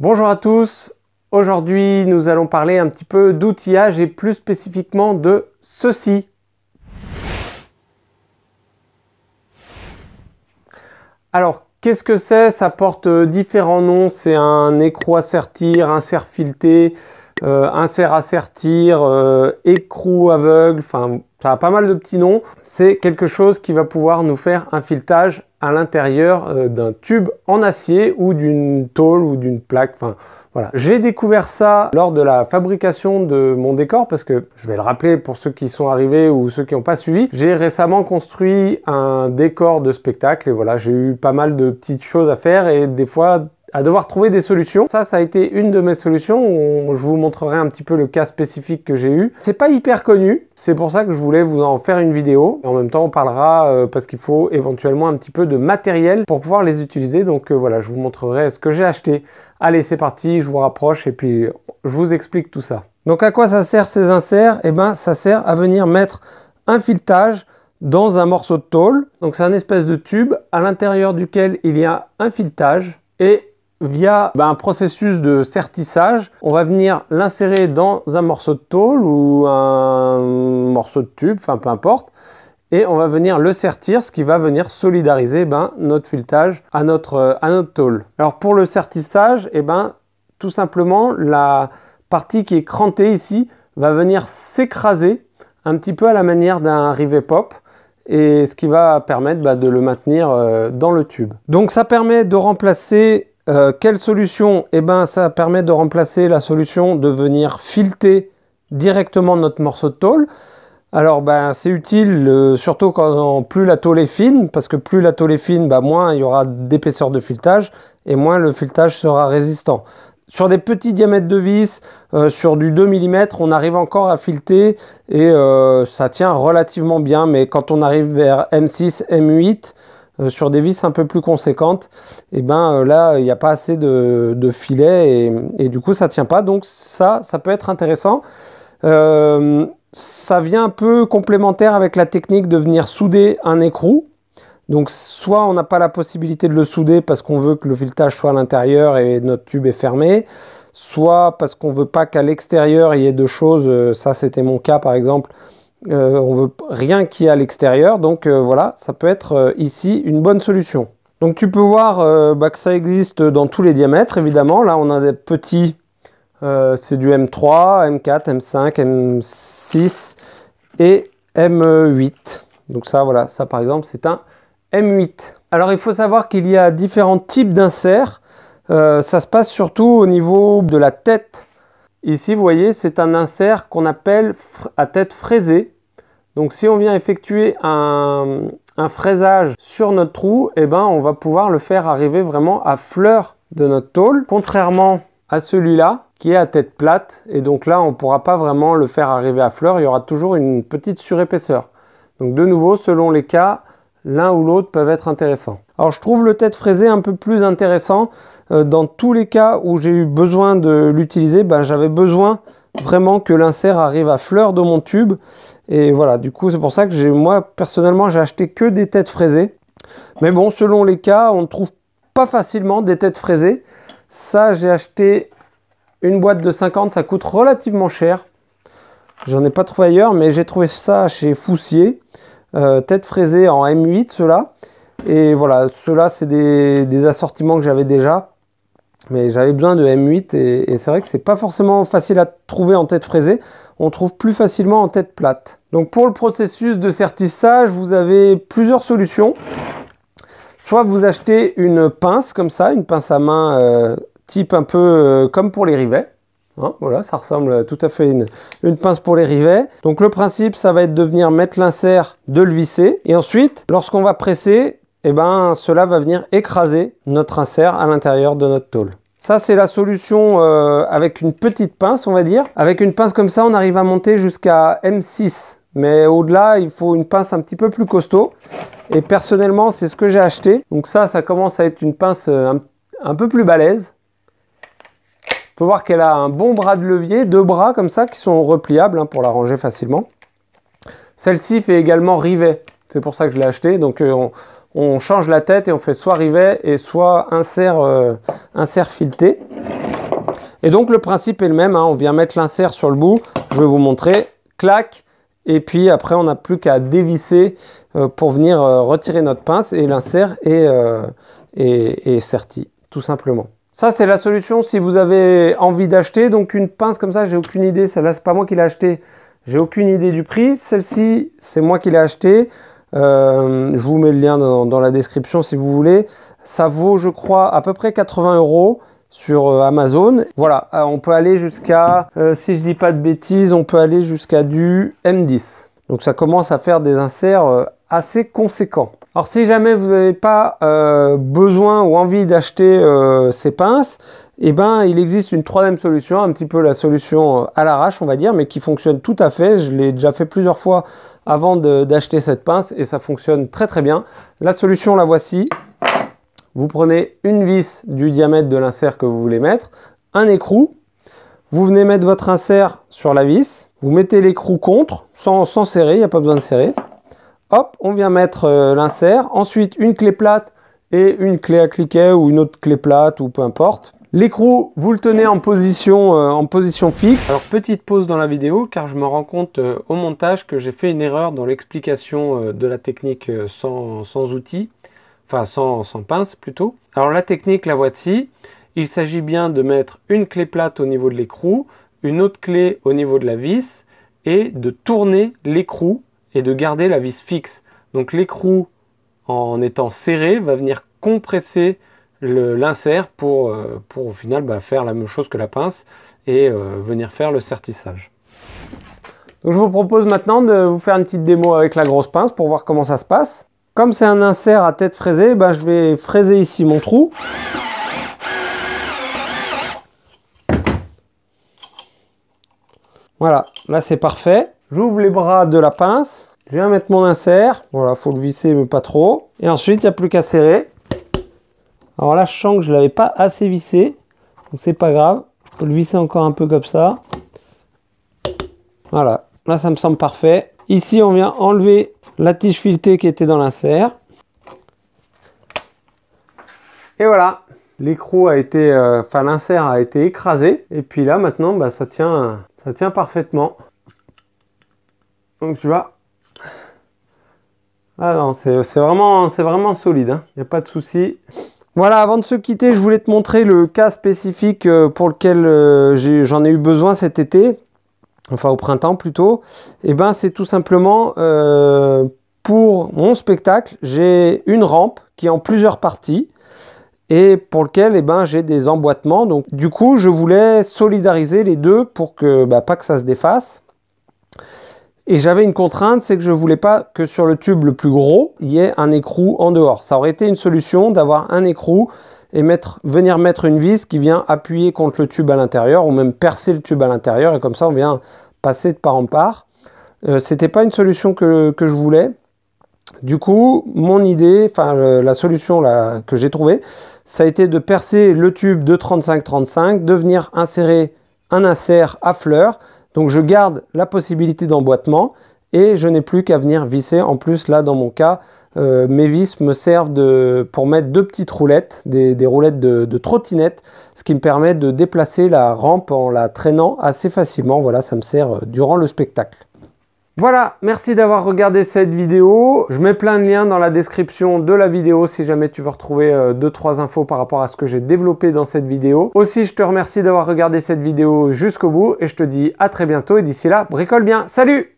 Bonjour à tous, aujourd'hui nous allons parler un petit peu d'outillage et plus spécifiquement de ceci. Alors qu'est-ce que c'est Ça porte euh, différents noms, c'est un écrou à sertir, un serre fileté, euh, un serre à sertir, euh, écrou aveugle, enfin ça a pas mal de petits noms. C'est quelque chose qui va pouvoir nous faire un filetage à l'intérieur euh, d'un tube en acier ou d'une tôle ou d'une plaque. Enfin, voilà. J'ai découvert ça lors de la fabrication de mon décor parce que, je vais le rappeler pour ceux qui sont arrivés ou ceux qui n'ont pas suivi, j'ai récemment construit un décor de spectacle et voilà, j'ai eu pas mal de petites choses à faire et des fois à devoir trouver des solutions. Ça, ça a été une de mes solutions. je vous montrerai un petit peu le cas spécifique que j'ai eu. C'est pas hyper connu, c'est pour ça que je voulais vous en faire une vidéo. en même temps, on parlera euh, parce qu'il faut éventuellement un petit peu de matériel pour pouvoir les utiliser. Donc euh, voilà, je vous montrerai ce que j'ai acheté. Allez, c'est parti, je vous rapproche et puis je vous explique tout ça. Donc à quoi ça sert ces inserts Eh ben, ça sert à venir mettre un filetage dans un morceau de tôle. Donc c'est un espèce de tube à l'intérieur duquel il y a un filetage et via bah, un processus de sertissage, on va venir l'insérer dans un morceau de tôle ou un morceau de tube, enfin peu importe, et on va venir le sertir, ce qui va venir solidariser ben, notre filetage à notre, euh, à notre tôle. Alors pour le sertissage, et eh ben, tout simplement la partie qui est crantée ici va venir s'écraser un petit peu à la manière d'un rivet pop et ce qui va permettre bah, de le maintenir euh, dans le tube. Donc ça permet de remplacer euh, quelle solution Eh bien ça permet de remplacer la solution de venir filter directement notre morceau de tôle. Alors, ben, c'est utile, euh, surtout quand euh, plus la tôle est fine, parce que plus la tôle est fine, ben, moins il y aura d'épaisseur de filetage et moins le filetage sera résistant. Sur des petits diamètres de vis, sur du 2 mm, on arrive encore à fileter et ça tient relativement bien, mais quand on arrive vers M6, M8, euh, sur des vis un peu plus conséquentes, et eh ben euh, là, il n'y a pas assez de, filet et, du coup, ça tient pas. Donc ça, ça peut être intéressant. Euh, ça vient un peu complémentaire avec la technique de venir souder un écrou. Donc soit on n'a pas la possibilité de le souder parce qu'on veut que le filetage soit à l'intérieur et notre tube est fermé, soit parce qu'on veut pas qu'à l'extérieur il y ait de choses, ça c'était mon cas par exemple, euh, on veut rien qui est à l'extérieur, donc euh, voilà, ça peut être euh, ici une bonne solution. Donc tu peux voir bah, que ça existe dans tous les diamètres, évidemment. Là, on a des petits, c'est du M3, M4, M5, M6 et M8. Donc ça, voilà, ça par exemple, c'est un M8. Alors il faut savoir qu'il y a différents types d'inserts. ça se passe surtout au niveau de la tête Ici, vous voyez, c'est un insert qu'on appelle à tête fraisée. Donc si on vient effectuer un, fraisage sur notre trou, eh ben, on va pouvoir le faire arriver vraiment à fleur de notre tôle, contrairement à celui-là qui est à tête plate. Et donc là, on ne pourra pas vraiment le faire arriver à fleur, il y aura toujours une petite surépaisseur. Donc de nouveau, selon les cas, l'un ou l'autre peuvent être intéressants. Alors je trouve le tête fraisé un peu plus intéressant. Euh, dans tous les cas où j'ai eu besoin de l'utiliser, bah, j'avais besoin vraiment que l'insert arrive à fleur de mon tube. Et voilà, du coup c'est pour ça que moi personnellement j'ai acheté que des têtes fraisées. Mais bon, selon les cas, on ne trouve pas facilement des têtes fraisées. Ça, j'ai acheté une boîte de 50, ça coûte relativement cher. J'en ai pas trouvé ailleurs, mais j'ai trouvé ça chez Foussier. Euh, tête fraisée en M8, cela. Et voilà, ceux-là, c'est des, assortiments que j'avais déjà. Mais j'avais besoin de M8 et, c'est vrai que c'est pas forcément facile à trouver en tête fraisée. On trouve plus facilement en tête plate. Donc pour le processus de certissage vous avez plusieurs solutions. Soit vous achetez une pince comme ça, une pince à main euh, type un peu euh, comme pour les rivets. Hein, voilà, ça ressemble tout à fait une, une pince pour les rivets. Donc le principe, ça va être de venir mettre l'insert, de le visser. Et ensuite, lorsqu'on va presser, eh ben, cela va venir écraser notre insert à l'intérieur de notre tôle. Ça, c'est la solution euh, avec une petite pince, on va dire. Avec une pince comme ça, on arrive à monter jusqu'à M6. Mais au-delà, il faut une pince un petit peu plus costaud. Et personnellement, c'est ce que j'ai acheté. Donc ça, ça commence à être une pince euh, un, peu plus balèze. On peut voir qu'elle a un bon bras de levier, deux bras comme ça qui sont repliables hein, pour la ranger facilement. Celle-ci fait également rivet. C'est pour ça que je l'ai acheté. Donc euh, on change la tête et on fait soit rivet et soit insert, euh, insert fileté. Et donc le principe est le même, hein. on vient mettre l'insert sur le bout, je vais vous montrer, clac, et puis après on n'a plus qu'à dévisser euh, pour venir euh, retirer notre pince et l'insert est, est, est serti, tout simplement. Ça, c'est la solution si vous avez envie d'acheter. Donc, une pince comme ça, j'ai aucune idée. Celle-là, c'est pas moi qui l'ai acheté. J'ai aucune idée du prix. Celle-ci, c'est moi qui l'ai acheté. Euh, je vous mets le lien dans, la description si vous voulez. Ça vaut, je crois, à peu près 80 euros sur euh, Amazon. Voilà, euh, on peut aller jusqu'à, si je dis pas de bêtises, on peut aller jusqu'à du M10. Donc ça commence à faire des inserts assez conséquents. Alors si jamais vous n'avez pas euh, besoin ou envie d'acheter euh, ces pinces, eh ben, il existe une troisième solution, un petit peu la solution euh, à l'arrache, on va dire, mais qui fonctionne tout à fait. Je l'ai déjà fait plusieurs fois avant d'acheter cette pince et ça fonctionne très très bien. La solution, la voici. Vous prenez une vis du diamètre de l'insert que vous voulez mettre, un écrou, vous venez mettre votre insert sur la vis, vous mettez l'écrou contre, sans serrer, il n'y a pas besoin de serrer. Hop, on vient mettre euh, l'insert. Ensuite, une clé plate et une clé à cliquet ou une autre clé plate ou peu importe. L'écrou, vous le tenez en position, euh, en position fixe. Alors petite pause dans la vidéo car je me rends compte euh, au montage que j'ai fait une erreur dans l'explication de la technique sans, outils, outil, enfin sans, sans, pince plutôt. Alors la technique la voici, il s'agit bien de mettre une clé plate au niveau de l'écrou, une autre clé au niveau de la vis et de tourner l'écrou et de garder la vis fixe. Donc l'écrou, en étant serré, va venir compresser l'insert pour, euh, pour au final bah, faire la même chose que la pince et euh, venir faire le sertissage. Donc je vous propose maintenant de vous faire une petite démo avec la grosse pince pour voir comment ça se passe. Comme c'est un insert à tête fraisée, bah, je vais fraiser ici mon trou. Voilà, là c'est parfait. J'ouvre les bras de la pince. Je viens mettre mon insert. Voilà, faut le visser, mais pas trop. Et ensuite, il n'y a plus qu'à serrer. Alors là, je sens que je ne l'avais pas assez vissé. Donc c'est pas grave. Je peux le visser encore un peu comme ça. Voilà. Là, ça me semble parfait. Ici, on vient enlever la tige filetée qui était dans l'insert. Et voilà. L'écrou a été, euh, enfin l'insert a été écrasé. Et puis là, maintenant, bah, ça tient, ça tient parfaitement. Donc tu vois, ah c'est vraiment, solide, il hein. n'y a pas de souci. Voilà, avant de se quitter, je voulais te montrer le cas spécifique euh, pour lequel euh, j'en ai, eu besoin cet été, enfin au printemps plutôt. Et eh ben, c'est tout simplement euh, pour mon spectacle, j'ai une rampe qui est en plusieurs parties et pour lequel eh ben, j'ai des emboîtements. Donc du coup, je voulais solidariser les deux pour que bah, pas que ça se défasse. Et j'avais une contrainte, c'est que je ne voulais pas que sur le tube le plus gros, il y ait un écrou en dehors. Ça aurait été une solution d'avoir un écrou et venir mettre une vis qui vient appuyer contre le tube à l'intérieur ou même percer le tube à l'intérieur et comme ça on vient passer de part en part. Euh, C'était pas une solution que, je voulais. Du coup, mon idée, enfin la solution que j'ai trouvée, ça a été de percer le tube de 35-35, de venir insérer un insert à fleur donc je garde la possibilité d'emboîtement et je n'ai plus qu'à venir visser. En plus, là, dans mon cas, euh, mes vis me servent pour mettre deux petites roulettes, des, roulettes de trottinette, ce qui me permet de déplacer la rampe en la traînant assez facilement. Voilà, ça me sert euh, durant le spectacle. Voilà, merci d'avoir regardé cette vidéo. Je mets plein de liens dans la description de la vidéo si jamais tu veux retrouver 2-3 euh, infos par rapport à ce que j'ai développé dans cette vidéo. Aussi, je te remercie d'avoir regardé cette vidéo jusqu'au bout et je te dis à très bientôt et d'ici là, bricole bien. Salut